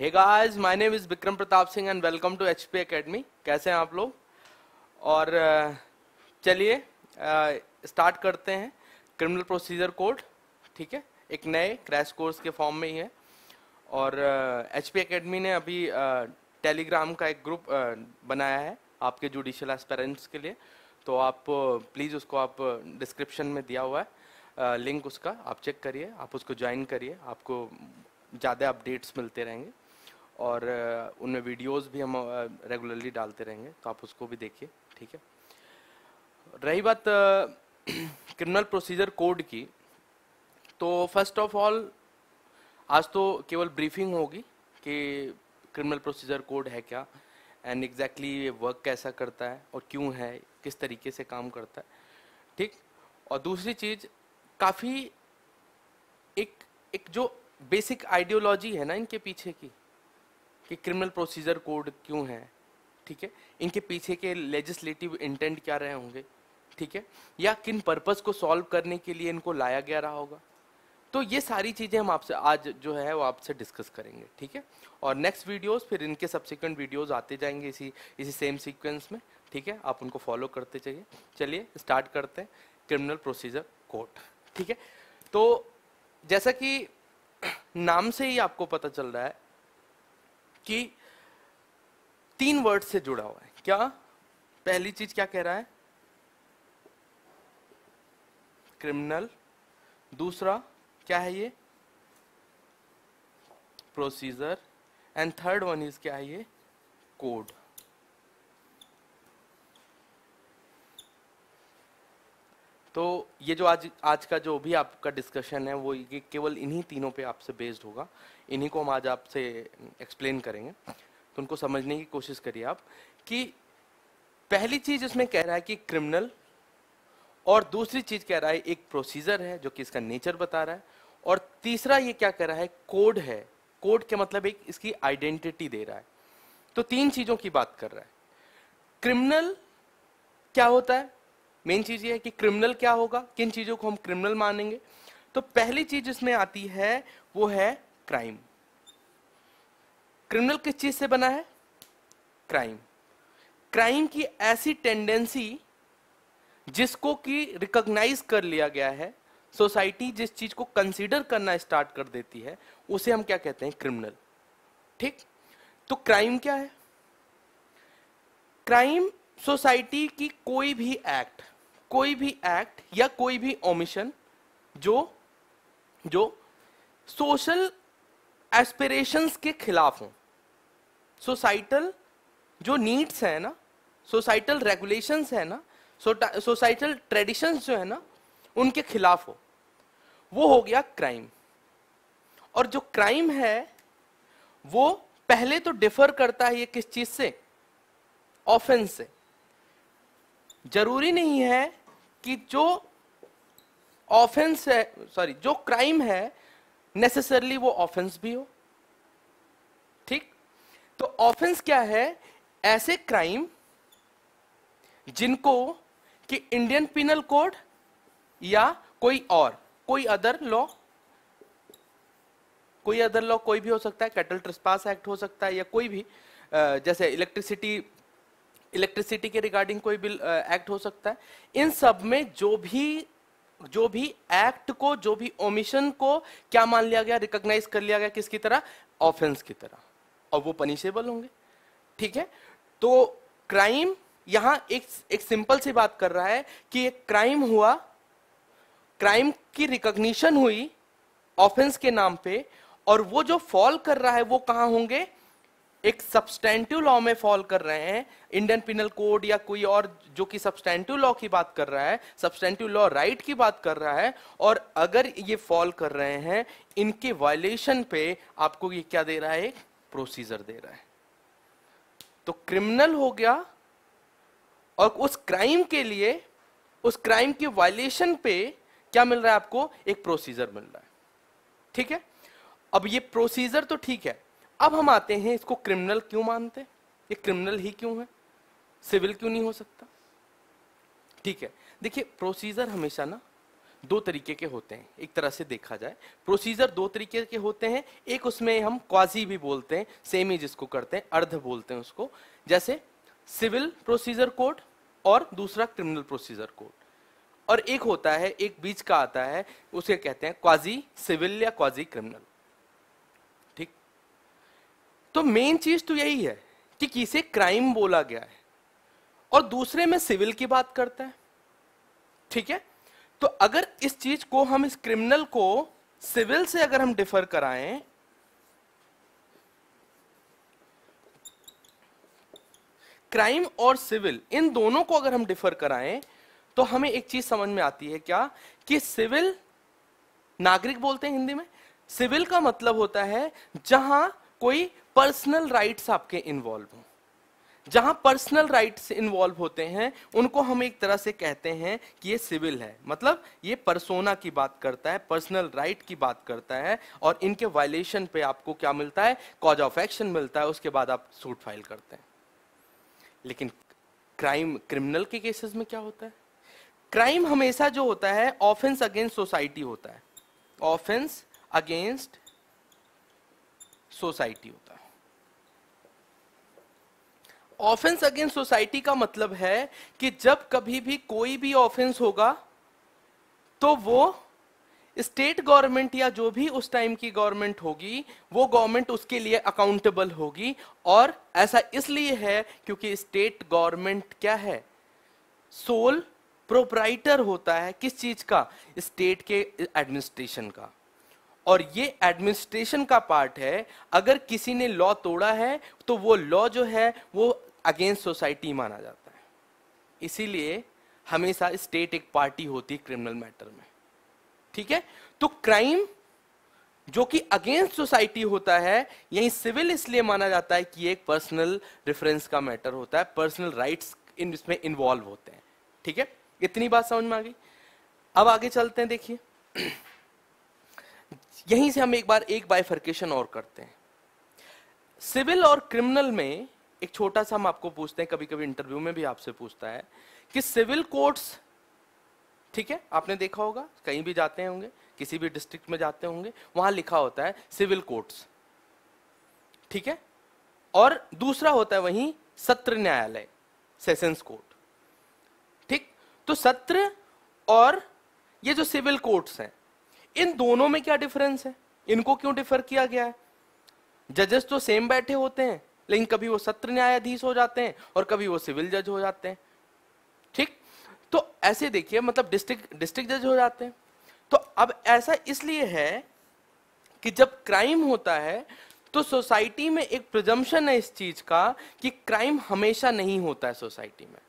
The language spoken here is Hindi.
hey guys my name is Vikram Pratap Singh and welcome to H P कैसे हैं आप लोग और uh, चलिए स्टार्ट uh, करते हैं क्रिमिनल प्रोसीजर कोड ठीक है एक नए क्रैश कोर्स के फॉर्म में ही है और एच uh, पी ने अभी टेलीग्राम का एक ग्रुप बनाया है आपके जुडिशियल एस्पेरेंट्स के लिए तो आप प्लीज़ उसको आप डिस्क्रिप्शन में दिया हुआ है लिंक उसका आप चेक करिए आप उसको ज्वाइन करिए आपको ज़्यादा अपडेट्स मिलते रहेंगे और उनमें वीडियोस भी हम रेगुलरली डालते रहेंगे तो आप उसको भी देखिए ठीक है रही बात क्रिमिनल प्रोसीजर कोड की तो फर्स्ट ऑफ ऑल आज तो केवल ब्रीफिंग होगी कि क्रिमिनल प्रोसीजर कोड है क्या एंड एग्जैक्टली ये वर्क कैसा करता है और क्यों है किस तरीके से काम करता है ठीक और दूसरी चीज़ काफ़ी एक एक जो बेसिक आइडियोलॉजी है ना इनके पीछे की कि क्रिमिनल प्रोसीजर कोड क्यों है ठीक है इनके पीछे के लेजिस्लेटिव इंटेंट क्या रहे होंगे ठीक है या किन पर्पज़ को सॉल्व करने के लिए इनको लाया गया रहा होगा तो ये सारी चीज़ें हम आपसे आज जो है वो आपसे डिस्कस करेंगे ठीक है और नेक्स्ट वीडियोस फिर इनके सब्सिक्वेंट वीडियोस आते जाएंगे इसी इसी सेम सीक्वेंस में ठीक है आप उनको फॉलो करते चाहिए चलिए स्टार्ट करते हैं क्रिमिनल प्रोसीजर कोड ठीक है तो जैसा कि नाम से ही आपको पता चल रहा है कि तीन वर्ड से जुड़ा हुआ है क्या पहली चीज क्या कह रहा है क्रिमिनल दूसरा क्या है ये procedure and third one is क्या है ये कोड तो ये जो आज आज का जो भी आपका डिस्कशन है वो ये केवल इन्हीं तीनों पे आपसे बेस्ड होगा इन्हीं को हम आज आपसे एक्सप्लेन करेंगे तो उनको समझने की कोशिश करिए आप कि पहली चीज इसमें कह रहा है कि क्रिमिनल और दूसरी चीज कह रहा है एक प्रोसीजर है जो कि इसका नेचर बता रहा है और तीसरा ये क्या कह रहा है कोड है कोड के मतलब एक इसकी आइडेंटिटी दे रहा है तो तीन चीजों की बात कर रहा है क्रिमिनल क्या होता है मेन चीज़ ये है कि क्रिमिनल क्या होगा किन चीज़ों को हम क्रिमिनल मानेंगे तो पहली चीज़ जिसमें आती है वो है क्राइम क्रिमिनल किस चीज़ से बना है क्राइम क्राइम की ऐसी टेंडेंसी जिसको कि रिकॉग्नाइज कर लिया गया है सोसाइटी जिस चीज को कंसीडर करना स्टार्ट कर देती है उसे हम क्या कहते हैं क्रिमिनल ठीक तो क्राइम क्या है क्राइम सोसाइटी की कोई भी एक्ट कोई भी एक्ट या कोई भी ओमिशन जो जो सोशल एस्पिरेशंस के खिलाफ हों सोसाइटल जो नीड्स है ना सोसाइटल रेगुलेशंस है ना सोसाइटल ट्रेडिशंस जो है ना उनके खिलाफ हो वो हो गया क्राइम और जो क्राइम है वो पहले तो डिफर करता है ये किस चीज से ऑफेंस से जरूरी नहीं है कि जो ऑफेंस है सॉरी जो क्राइम है नेसेसरली वो ऑफेंस भी हो ठीक तो ऑफेंस क्या है ऐसे क्राइम जिनको कि इंडियन पिनल कोड या कोई और कोई अदर लॉ कोई अदर लॉ कोई भी हो सकता है कैटल ट्रस्पास एक्ट हो सकता है या कोई भी जैसे इलेक्ट्रिसिटी इलेक्ट्रिसिटी के रिगार्डिंग कोई बिल एक्ट हो सकता है इन सब में जो भी जो भी एक्ट को जो भी ओमिशन को क्या मान लिया गया रिकॉग्नाइज कर लिया गया किसकी तरह ऑफेंस की तरह और वो पनिशेबल होंगे ठीक है तो क्राइम यहां एक एक सिंपल सी बात कर रहा है कि एक क्राइम हुआ क्राइम की रिकॉग्निशन हुई ऑफेंस के नाम पे और वो जो फॉल कर रहा है वो कहां होंगे एक सब्सटेंटिव लॉ में फॉल कर रहे हैं इंडियन पिनल कोड या कोई और जो कि सब्सटेंटिव लॉ की बात कर रहा है सब्सटेंटिव लॉ राइट की बात कर रहा है और अगर ये फॉल कर रहे हैं इनके वायलेशन पे आपको ये क्या दे रहा है एक प्रोसीजर दे रहा है तो क्रिमिनल हो गया और उस क्राइम के लिए उस क्राइम के वायलेशन पे क्या मिल रहा है आपको एक प्रोसीजर मिल रहा है ठीक है अब ये प्रोसीजर तो ठीक है अब हम आते हैं इसको क्रिमिनल क्यों मानते ये क्रिमिनल ही क्यों है सिविल क्यों नहीं हो सकता ठीक है देखिए प्रोसीजर हमेशा ना दो तरीके के होते हैं एक तरह से देखा जाए प्रोसीजर दो तरीके के होते हैं एक उसमें हम क्वाजी भी बोलते हैं सेम ही जिसको करते हैं अर्ध बोलते हैं उसको जैसे सिविल प्रोसीजर कोड और दूसरा क्रिमिनल प्रोसीजर कोड और एक होता है एक बीच का आता है उसे कहते हैं क्वाजी सिविल या क्वाजी क्रिमिनल तो मेन चीज तो यही है कि किसे क्राइम बोला गया है और दूसरे में सिविल की बात करता है ठीक है तो अगर इस चीज को हम इस क्रिमिनल को सिविल से अगर हम डिफर कराएं क्राइम और सिविल इन दोनों को अगर हम डिफर कराएं तो हमें एक चीज समझ में आती है क्या कि सिविल नागरिक बोलते हैं हिंदी में सिविल का मतलब होता है जहां कोई पर्सनल राइट्स आपके इन्वॉल्व हों जहां पर्सनल राइट्स इन्वॉल्व होते हैं उनको हम एक तरह से कहते हैं कि ये सिविल है मतलब ये परसोना की बात करता है पर्सनल राइट की बात करता है और इनके वायलेशन पे आपको क्या मिलता है कॉज ऑफ एक्शन मिलता है उसके बाद आप सूट फाइल करते हैं लेकिन क्राइम क्रिमिनल के केसेस में क्या होता है क्राइम हमेशा जो होता है ऑफेंस अगेंस्ट सोसाइटी होता है ऑफेंस अगेंस्ट सोसाइटी होता है ऑफेंस अगेंस्ट सोसाइटी का मतलब है कि जब कभी भी कोई भी ऑफेंस होगा तो वो स्टेट गवर्नमेंट या जो भी उस टाइम की गवर्नमेंट होगी वो गवर्नमेंट उसके लिए अकाउंटेबल होगी और ऐसा इसलिए है क्योंकि स्टेट गवर्नमेंट क्या है सोल प्रोपराइटर होता है किस चीज का स्टेट के एडमिनिस्ट्रेशन का और ये एडमिनिस्ट्रेशन का पार्ट है अगर किसी ने लॉ तोड़ा है तो वो लॉ जो है वो अगेंस्ट सोसाइटी माना जाता है इसीलिए हमेशा स्टेट एक पार्टी होती है क्रिमिनल मैटर में ठीक है तो क्राइम जो कि अगेंस्ट सोसाइटी होता है यही सिविल इसलिए माना जाता है कि एक पर्सनल रेफरेंस का मैटर होता है पर्सनल राइट्स इन इसमें इन्वॉल्व होते हैं ठीक है इतनी बात समझ में आ गई अब आगे चलते हैं देखिए यहीं से हम एक बार एक बाइफर्केशन और करते हैं सिविल और क्रिमिनल में एक छोटा सा हम आपको पूछते हैं कभी कभी इंटरव्यू में भी आपसे पूछता है कि सिविल कोर्ट्स ठीक है आपने देखा होगा कहीं भी जाते होंगे किसी भी डिस्ट्रिक्ट में जाते होंगे वहां लिखा होता है सिविल कोर्ट्स ठीक है और दूसरा होता है वहीं सत्र न्यायालय सेशंस कोर्ट ठीक तो सत्र और ये जो सिविल कोर्ट्स हैं इन दोनों में क्या डिफरेंस है इनको क्यों डिफर किया गया है जजेस तो सेम बैठे होते हैं लेकिन कभी वो सत्र न्यायाधीश हो जाते हैं और कभी वो सिविल जज हो जाते हैं ठीक तो ऐसे देखिए मतलब डिस्ट्रिक्ट डिस्ट्रिक्ट जज हो जाते हैं तो अब ऐसा इसलिए है कि जब क्राइम होता है तो सोसाइटी में एक प्रजम्पन है इस चीज का कि क्राइम हमेशा नहीं होता है सोसाइटी में